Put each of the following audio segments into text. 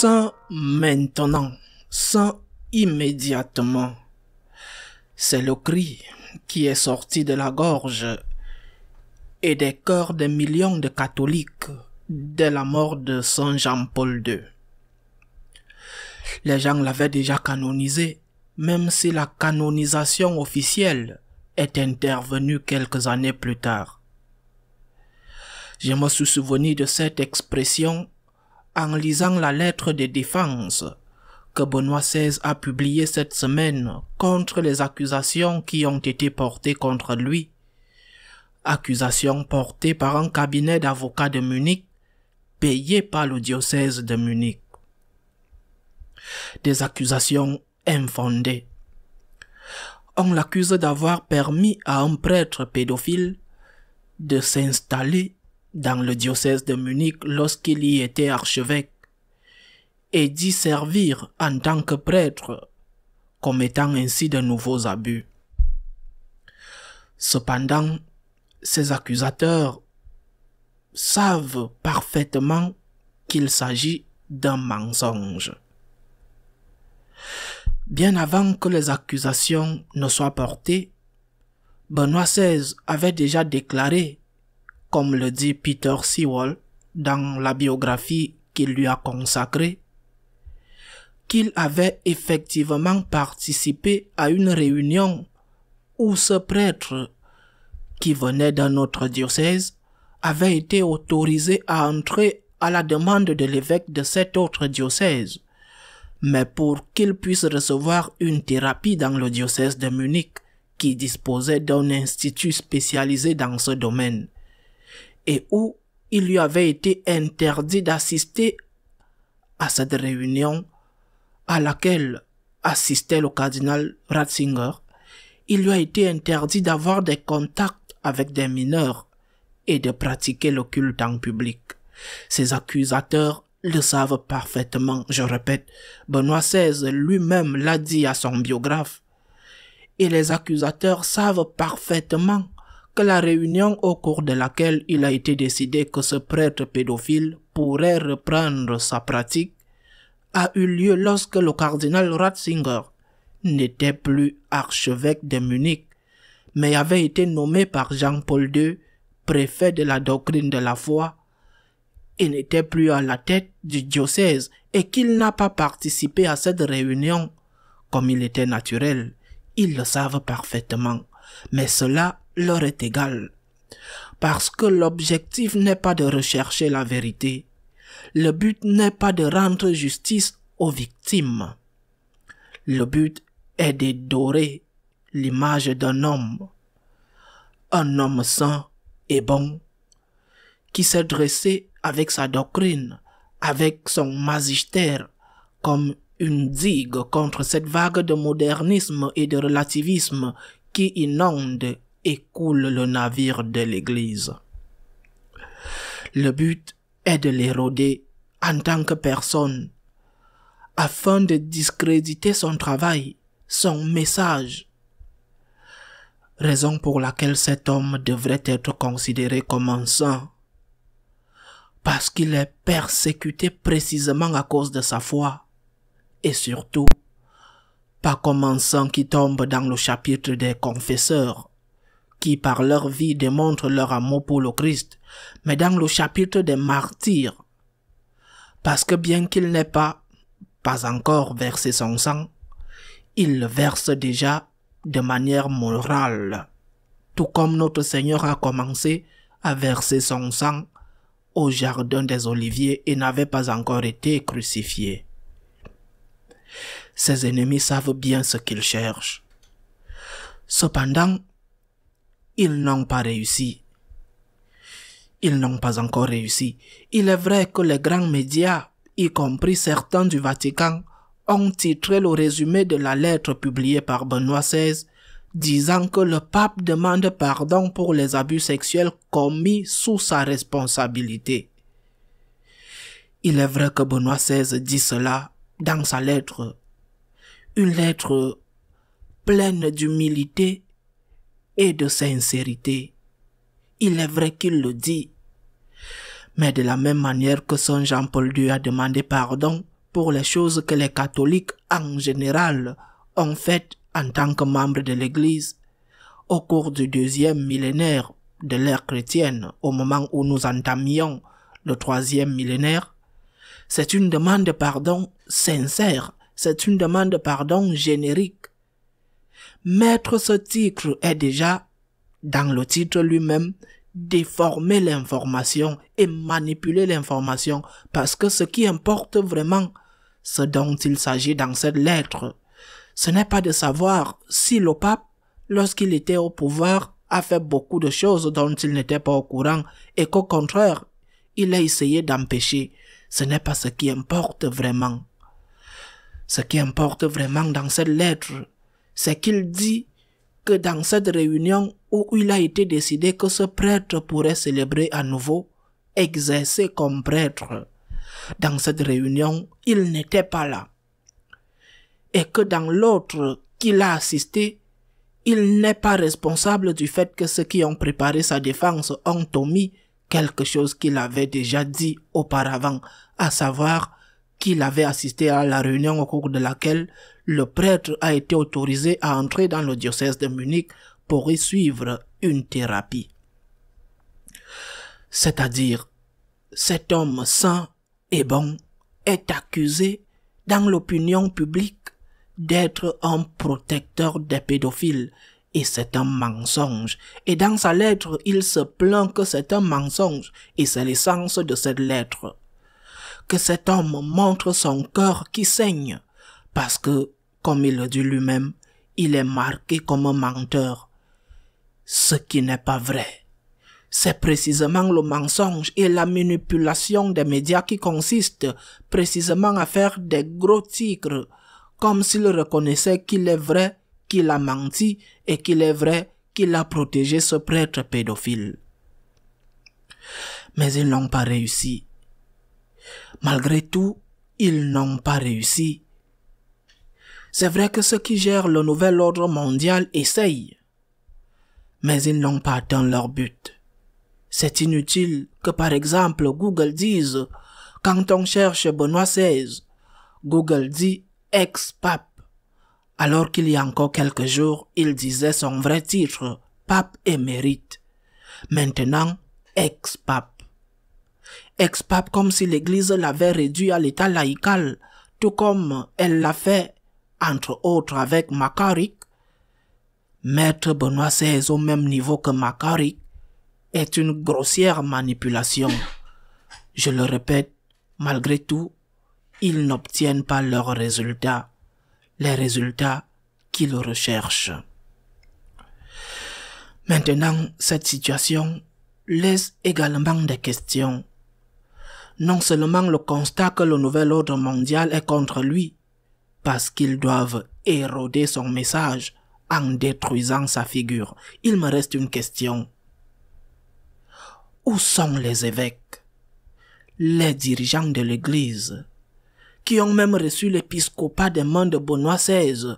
sans maintenant, sans immédiatement. C'est le cri qui est sorti de la gorge et des cœurs des millions de catholiques dès la mort de Saint Jean-Paul II. Les gens l'avaient déjà canonisé, même si la canonisation officielle est intervenue quelques années plus tard. Je me suis souvenu de cette expression en lisant la lettre de défense que Benoît XVI a publiée cette semaine contre les accusations qui ont été portées contre lui. Accusations portées par un cabinet d'avocats de Munich payé par le diocèse de Munich. Des accusations infondées. On l'accuse d'avoir permis à un prêtre pédophile de s'installer dans le diocèse de Munich lorsqu'il y était archevêque et d'y servir en tant que prêtre, commettant ainsi de nouveaux abus. Cependant, ces accusateurs savent parfaitement qu'il s'agit d'un mensonge. Bien avant que les accusations ne soient portées, Benoît XVI avait déjà déclaré comme le dit Peter Sewall dans la biographie qu'il lui a consacrée, qu'il avait effectivement participé à une réunion où ce prêtre, qui venait d'un autre diocèse, avait été autorisé à entrer à la demande de l'évêque de cet autre diocèse. Mais pour qu'il puisse recevoir une thérapie dans le diocèse de Munich, qui disposait d'un institut spécialisé dans ce domaine, et où il lui avait été interdit d'assister à cette réunion à laquelle assistait le cardinal Ratzinger, il lui a été interdit d'avoir des contacts avec des mineurs et de pratiquer le culte en public. Ses accusateurs le savent parfaitement, je répète, Benoît XVI lui-même l'a dit à son biographe. Et les accusateurs savent parfaitement la réunion au cours de laquelle il a été décidé que ce prêtre pédophile pourrait reprendre sa pratique a eu lieu lorsque le cardinal Ratzinger n'était plus archevêque de Munich, mais avait été nommé par Jean-Paul II préfet de la doctrine de la foi et n'était plus à la tête du diocèse et qu'il n'a pas participé à cette réunion comme il était naturel. Ils le savent parfaitement, mais cela leur est égal. Parce que l'objectif n'est pas de rechercher la vérité. Le but n'est pas de rendre justice aux victimes. Le but est dorer l'image d'un homme. Un homme saint et bon qui s'est dressé avec sa doctrine, avec son magistère, comme une digue contre cette vague de modernisme et de relativisme qui inonde et le navire de l'Église. Le but est de l'éroder en tant que personne, afin de discréditer son travail, son message. Raison pour laquelle cet homme devrait être considéré comme un saint, parce qu'il est persécuté précisément à cause de sa foi, et surtout, pas comme un saint qui tombe dans le chapitre des confesseurs, qui par leur vie démontrent leur amour pour le Christ, mais dans le chapitre des martyrs. Parce que bien qu'il n'ait pas, pas encore versé son sang, il le verse déjà de manière morale, tout comme notre Seigneur a commencé à verser son sang au jardin des oliviers et n'avait pas encore été crucifié. Ses ennemis savent bien ce qu'ils cherchent. Cependant, ils n'ont pas réussi. Ils n'ont pas encore réussi. Il est vrai que les grands médias, y compris certains du Vatican, ont titré le résumé de la lettre publiée par Benoît XVI, disant que le pape demande pardon pour les abus sexuels commis sous sa responsabilité. Il est vrai que Benoît XVI dit cela dans sa lettre, une lettre pleine d'humilité et de sincérité. Il est vrai qu'il le dit. Mais de la même manière que Saint Jean-Paul II a demandé pardon pour les choses que les catholiques en général ont faites en tant que membres de l'Église, au cours du deuxième millénaire de l'ère chrétienne, au moment où nous entamions le troisième millénaire, c'est une demande de pardon sincère, c'est une demande de pardon générique Mettre ce titre est déjà, dans le titre lui-même, déformer l'information et manipuler l'information parce que ce qui importe vraiment, ce dont il s'agit dans cette lettre, ce n'est pas de savoir si le pape, lorsqu'il était au pouvoir, a fait beaucoup de choses dont il n'était pas au courant et qu'au contraire, il a essayé d'empêcher. Ce n'est pas ce qui importe vraiment. Ce qui importe vraiment dans cette lettre, c'est qu'il dit que dans cette réunion où il a été décidé que ce prêtre pourrait célébrer à nouveau, exercer comme prêtre, dans cette réunion, il n'était pas là. Et que dans l'autre qu'il a assisté, il n'est pas responsable du fait que ceux qui ont préparé sa défense ont omis quelque chose qu'il avait déjà dit auparavant, à savoir qu'il avait assisté à la réunion au cours de laquelle le prêtre a été autorisé à entrer dans le diocèse de Munich pour y suivre une thérapie. C'est-à-dire, cet homme saint et bon est accusé dans l'opinion publique d'être un protecteur des pédophiles et c'est un mensonge. Et dans sa lettre, il se plaint que c'est un mensonge et c'est l'essence de cette lettre que cet homme montre son cœur qui saigne, parce que, comme il le dit lui-même, il est marqué comme un menteur. Ce qui n'est pas vrai. C'est précisément le mensonge et la manipulation des médias qui consistent précisément à faire des gros tigres, comme s'ils reconnaissaient qu'il est vrai qu'il a menti et qu'il est vrai qu'il a protégé ce prêtre pédophile. Mais ils n'ont pas réussi. Malgré tout, ils n'ont pas réussi. C'est vrai que ceux qui gèrent le nouvel ordre mondial essayent, mais ils n'ont pas atteint leur but. C'est inutile que par exemple Google dise quand on cherche Benoît XVI, Google dit ex-pape, alors qu'il y a encore quelques jours, il disait son vrai titre, pape émérite. Maintenant, ex-pape. Ex-pape comme si l'Église l'avait réduit à l'état laïcal, tout comme elle l'a fait, entre autres, avec Macaric. Maître Benoît XVI au même niveau que Macaric est une grossière manipulation. Je le répète, malgré tout, ils n'obtiennent pas leurs résultats, les résultats qu'ils recherchent. Maintenant, cette situation laisse également des questions non seulement le constat que le nouvel ordre mondial est contre lui, parce qu'ils doivent éroder son message en détruisant sa figure. Il me reste une question. Où sont les évêques, les dirigeants de l'Église, qui ont même reçu l'épiscopat des mains de Benoît XVI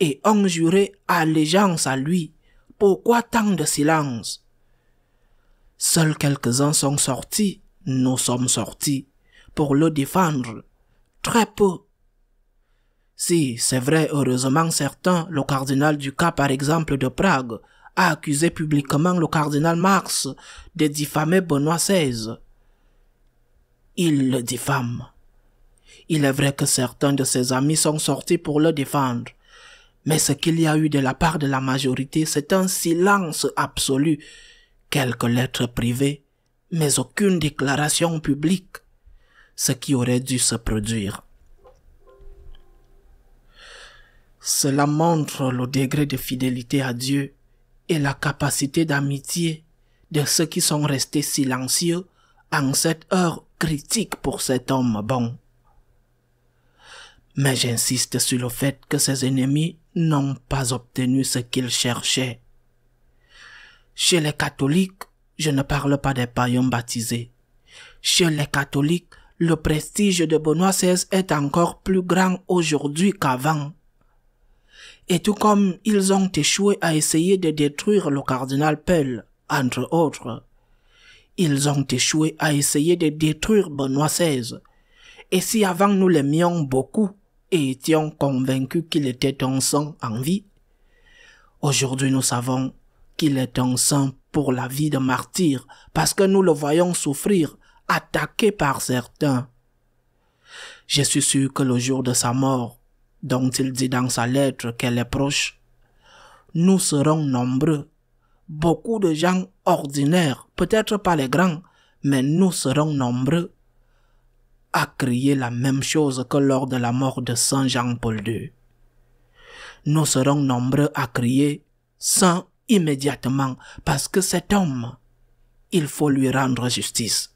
et ont juré allégeance à lui Pourquoi tant de silence Seuls quelques-uns sont sortis nous sommes sortis pour le défendre. Très peu. Si, c'est vrai, heureusement certains, le cardinal du par exemple de Prague, a accusé publiquement le cardinal Marx de diffamer Benoît XVI. Il le diffame. Il est vrai que certains de ses amis sont sortis pour le défendre. Mais ce qu'il y a eu de la part de la majorité, c'est un silence absolu. Quelques lettres privées, mais aucune déclaration publique, ce qui aurait dû se produire. Cela montre le degré de fidélité à Dieu et la capacité d'amitié de ceux qui sont restés silencieux en cette heure critique pour cet homme bon. Mais j'insiste sur le fait que ses ennemis n'ont pas obtenu ce qu'ils cherchaient. Chez les catholiques, je ne parle pas des païens baptisés. Chez les catholiques, le prestige de Benoît XVI est encore plus grand aujourd'hui qu'avant. Et tout comme ils ont échoué à essayer de détruire le cardinal Pell, entre autres, ils ont échoué à essayer de détruire Benoît XVI. Et si avant nous l'aimions beaucoup et étions convaincus qu'il était en sang en vie, aujourd'hui nous savons qu'il est en sang pour la vie de martyr, parce que nous le voyons souffrir, attaqué par certains. Je suis sûr que le jour de sa mort, dont il dit dans sa lettre qu'elle est proche, nous serons nombreux. Beaucoup de gens ordinaires, peut-être pas les grands, mais nous serons nombreux à crier la même chose que lors de la mort de Saint Jean-Paul II. Nous serons nombreux à crier Saint immédiatement parce que cet homme, il faut lui rendre justice.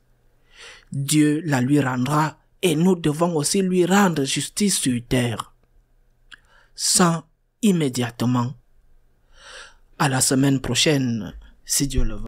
Dieu la lui rendra et nous devons aussi lui rendre justice sur terre. Sans immédiatement. À la semaine prochaine, si Dieu le veut.